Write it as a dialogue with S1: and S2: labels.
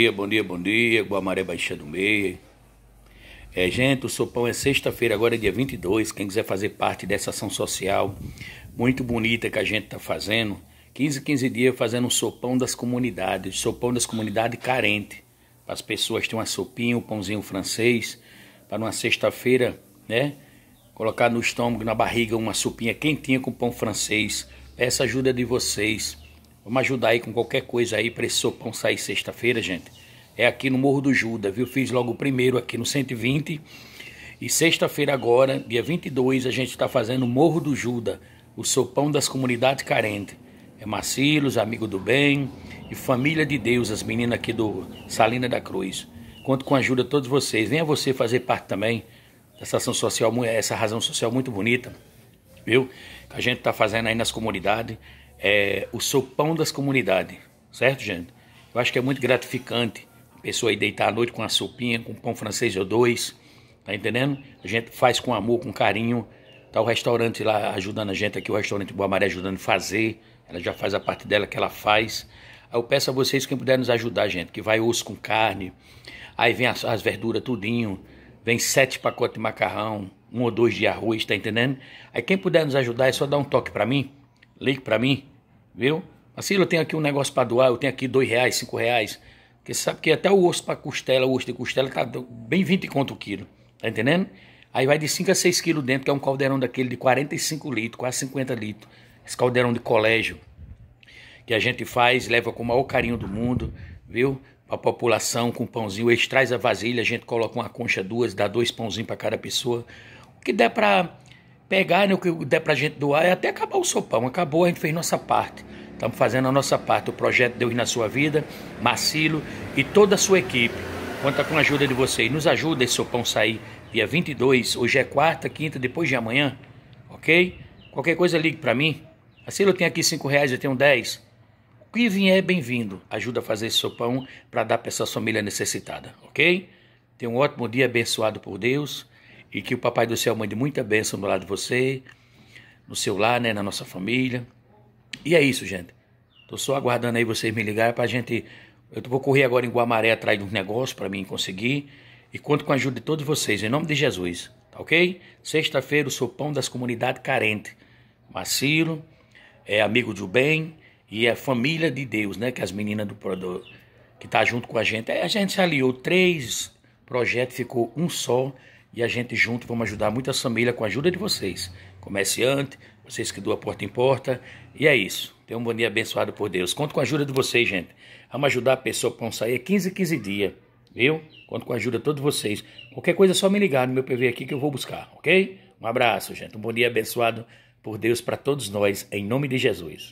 S1: bom dia, bom dia. bom dia, Guamaré Baixa do Meio. É, gente, o Sopão é sexta-feira, agora é dia 22. Quem quiser fazer parte dessa ação social muito bonita que a gente está fazendo, 15, 15 dias fazendo um sopão das comunidades, sopão das comunidades carente. Para as pessoas terem uma sopinha, um pãozinho francês, para numa sexta-feira, né? Colocar no estômago, na barriga, uma sopinha quentinha com pão francês. Essa ajuda de vocês. Vamos ajudar aí com qualquer coisa aí para esse sopão sair sexta-feira, gente. É aqui no Morro do Juda, viu? Fiz logo o primeiro aqui no 120. E sexta-feira agora, dia 22, a gente está fazendo Morro do Juda, o sopão das comunidades carentes. É Macilos, Amigo do Bem e Família de Deus, as meninas aqui do Salina da Cruz. Conto com a ajuda de todos vocês. Venha você fazer parte também dessa ação social, essa razão social muito bonita, viu? Que a gente está fazendo aí nas comunidades é, o sopão das comunidades, certo, gente? Eu acho que é muito gratificante a pessoa aí deitar à noite com uma sopinha, com um pão francês ou dois, tá entendendo? A gente faz com amor, com carinho. Tá o restaurante lá ajudando a gente aqui, o restaurante Boa Maré ajudando a fazer. Ela já faz a parte dela que ela faz. Aí eu peço a vocês quem puder nos ajudar, gente, que vai osso com carne, aí vem as, as verduras tudinho, vem sete pacotes de macarrão, um ou dois de arroz, tá entendendo? Aí quem puder nos ajudar é só dar um toque para mim, Ligue para mim, viu? Marcelo, eu tenho aqui um negócio para doar, eu tenho aqui dois reais, cinco reais. Porque você sabe que até o osso para costela, o osso de costela, tá bem 20 conto o quilo. Tá entendendo? Aí vai de 5 a 6 quilos dentro, que é um caldeirão daquele de 45 litros, quase 50 litros. Esse caldeirão de colégio que a gente faz, leva com o maior carinho do mundo, viu? A população com pãozinho, eles traz a vasilha, a gente coloca uma concha, duas, dá dois pãozinhos para cada pessoa. O que der para pegarem né, o que der para a gente doar e é até acabar o sopão. Acabou, a gente fez nossa parte. Estamos fazendo a nossa parte. O projeto Deus na Sua Vida, Marcilo e toda a sua equipe. Conta com a ajuda de vocês. Nos ajuda esse sopão sair dia 22. Hoje é quarta, quinta, depois de amanhã. Ok? Qualquer coisa ligue para mim. Marcelo, eu tenho aqui 5 reais, eu tenho 10. O que vier, é bem-vindo. Ajuda a fazer esse sopão para dar para essa família necessitada. Ok? Tenha um ótimo dia abençoado por Deus. E que o Papai do Céu mande muita bênção do lado de você, no seu lar, né, na nossa família. E é isso, gente. Tô só aguardando aí vocês me ligarem pra gente. Eu vou correr agora em Guamaré atrás de uns negócios para mim conseguir. E conto com a ajuda de todos vocês, em nome de Jesus. Tá ok? Sexta-feira, o sopão das comunidades carentes. Marcilo é amigo do bem e é família de Deus, né? Que as meninas do, que tá junto com a gente. Aí a gente se aliou três projetos, ficou um só e a gente junto vamos ajudar muita família com a ajuda de vocês, comerciante, vocês que doam porta em porta. E é isso. Tenha um bom dia abençoado por Deus. Conto com a ajuda de vocês, gente. Vamos ajudar a pessoa para sair 15, 15 dias, viu? Conto com a ajuda de todos vocês. Qualquer coisa é só me ligar no meu PV aqui que eu vou buscar, ok? Um abraço, gente. Um bom dia abençoado por Deus para todos nós, em nome de Jesus.